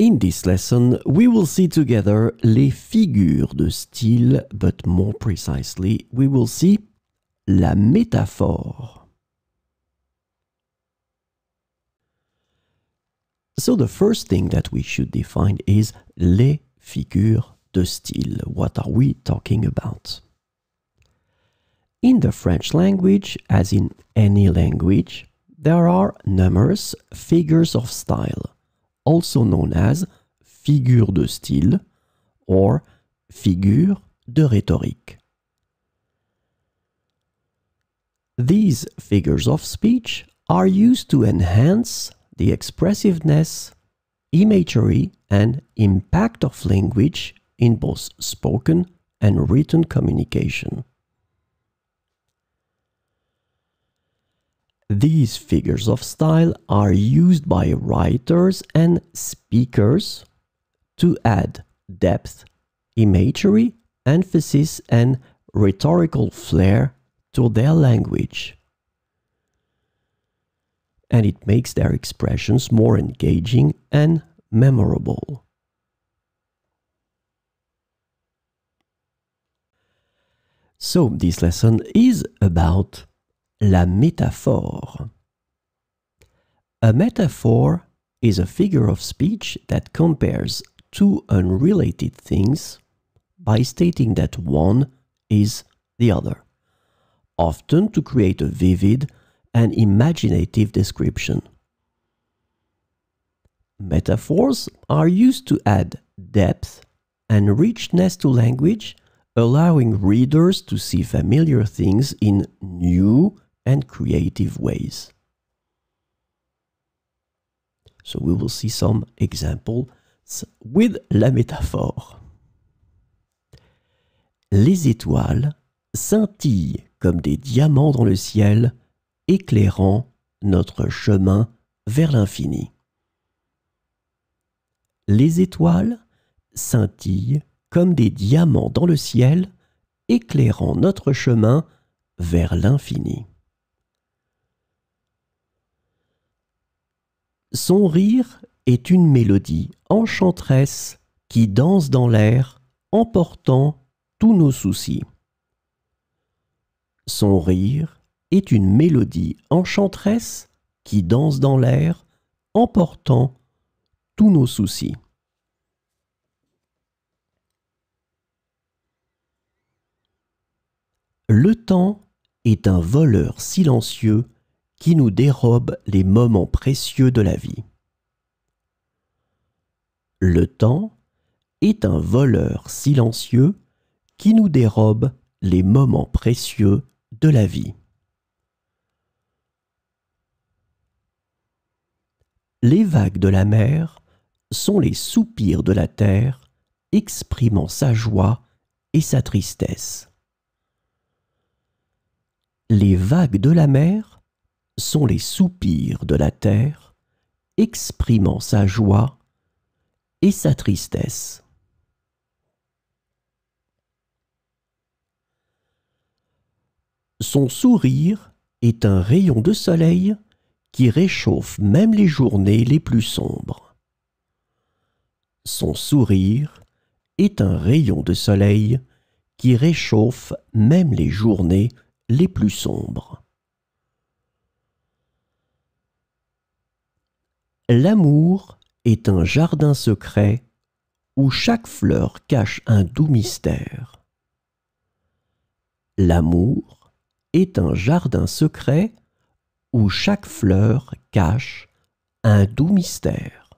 In this lesson, we will see together les figures de style, but more precisely, we will see la métaphore. So the first thing that we should define is les figures de style. What are we talking about? In the French language, as in any language, there are numerous figures of style also known as figure de style or figure de rhétorique. These figures of speech are used to enhance the expressiveness, imagery, and impact of language in both spoken and written communication. These figures of style are used by writers and speakers to add depth, imagery, emphasis, and rhetorical flair to their language. And it makes their expressions more engaging and memorable. So, this lesson is about La métaphore. A metaphor is a figure of speech that compares two unrelated things by stating that one is the other, often to create a vivid and imaginative description. Metaphors are used to add depth and richness to language, allowing readers to see familiar things in new and creative ways. So we will see some examples with la métaphore. Les étoiles scintillent comme des diamants dans le ciel, éclairant notre chemin vers l'infini. Les étoiles scintillent comme des diamants dans le ciel, éclairant notre chemin vers l'infini. Son rire est une mélodie enchanteresse qui danse dans l'air, emportant tous nos soucis. Son rire est une mélodie enchanteresse qui danse dans l'air, emportant tous nos soucis. Le temps est un voleur silencieux qui nous dérobe les moments précieux de la vie. Le temps est un voleur silencieux qui nous dérobe les moments précieux de la vie. Les vagues de la mer sont les soupirs de la terre exprimant sa joie et sa tristesse. Les vagues de la mer sont les soupirs de la terre, exprimant sa joie et sa tristesse. Son sourire est un rayon de soleil qui réchauffe même les journées les plus sombres. Son sourire est un rayon de soleil qui réchauffe même les journées les plus sombres. L'amour est un jardin secret où chaque fleur cache un doux mystère. L'amour est un jardin secret où chaque fleur cache un doux mystère.